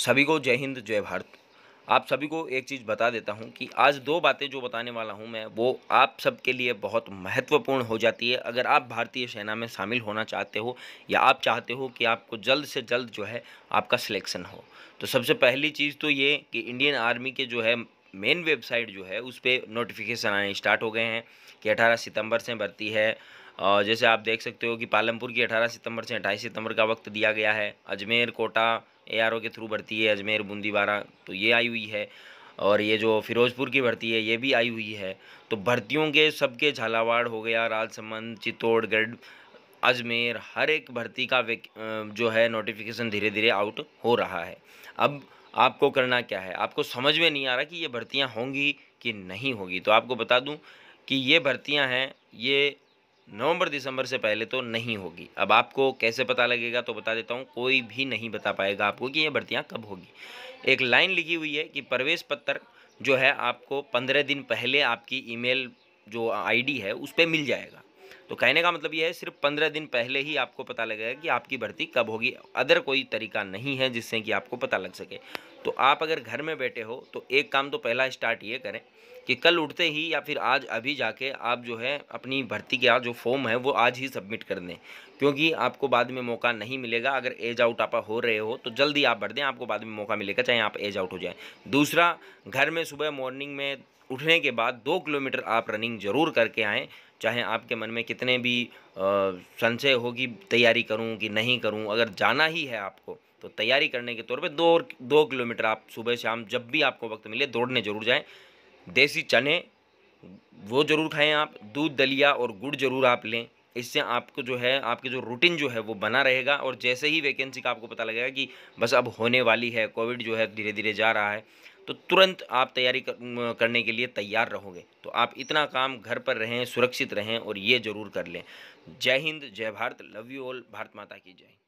सभी को जय हिंद जय भारत आप सभी को एक चीज़ बता देता हूं कि आज दो बातें जो बताने वाला हूं मैं वो आप सबके लिए बहुत महत्वपूर्ण हो जाती है अगर आप भारतीय सेना में शामिल होना चाहते हो या आप चाहते हो कि आपको जल्द से जल्द जो है आपका सिलेक्शन हो तो सबसे पहली चीज़ तो ये कि इंडियन आर्मी के जो है मेन वेबसाइट जो है उस पर नोटिफिकेशन आने स्टार्ट हो गए हैं कि अठारह सितंबर से भर्ती है और जैसे आप देख सकते हो कि पालमपुर की अठारह सितंबर से अट्ठाईस सितंबर का वक्त दिया गया है अजमेर कोटा एआरओ के थ्रू भर्ती है अजमेर बूंदीबारा तो ये आई हुई है और ये जो फिरोजपुर की भर्ती है ये भी आई हुई है तो भर्तियों के सबके झालावाड़ हो गया राजसमंद चित्तौड़गढ़ अजमेर हर एक भर्ती का जो है नोटिफिकेशन धीरे धीरे आउट हो रहा है अब आपको करना क्या है आपको समझ में नहीं आ रहा कि ये भर्तियाँ होंगी कि नहीं होगी तो आपको बता दूँ कि ये भर्तियाँ हैं ये नवंबर दिसंबर से पहले तो नहीं होगी अब आपको कैसे पता लगेगा तो बता देता हूँ कोई भी नहीं बता पाएगा आपको कि ये भर्तियाँ कब होगी एक लाइन लिखी हुई है कि प्रवेश पत्र जो है आपको पंद्रह दिन पहले आपकी ईमेल जो आईडी है उस पर मिल जाएगा तो कहने का मतलब यह है सिर्फ पंद्रह दिन पहले ही आपको पता लगेगा कि आपकी भर्ती कब होगी अदर कोई तरीका नहीं है जिससे कि आपको पता लग सके तो आप अगर घर में बैठे हो तो एक काम तो पहला स्टार्ट ये करें कि कल उठते ही या फिर आज अभी जाके आप जो है अपनी भर्ती का जो फॉर्म है वो आज ही सबमिट कर दें क्योंकि आपको बाद में मौका नहीं मिलेगा अगर एज आउट आप हो रहे हो तो जल्दी आप भर दें आपको बाद में मौका मिलेगा चाहे आप एज आउट हो जाए दूसरा घर में सुबह मॉर्निंग में उठने के बाद दो किलोमीटर आप रनिंग ज़रूर करके आएँ चाहे आपके मन में कितने भी संशय होगी तैयारी करूँ कि नहीं करूँ अगर जाना ही है आपको तो तैयारी करने के तौर पे दो दो किलोमीटर आप सुबह शाम जब भी आपको वक्त मिले दौड़ने जरूर जाएं देसी चने वो ज़रूर खाएं आप दूध दलिया और गुड़ ज़रूर आप लें इससे आपको जो है आपकी जो रूटीन जो है वो बना रहेगा और जैसे ही वैकेंसी का आपको पता लगेगा कि बस अब होने वाली है कोविड जो है धीरे धीरे जा रहा है तो तुरंत आप तैयारी करने के लिए तैयार रहोगे तो आप इतना काम घर पर रहें सुरक्षित रहें और ये ज़रूर कर लें जय हिंद जय Bharat love you all Bharat माता की जय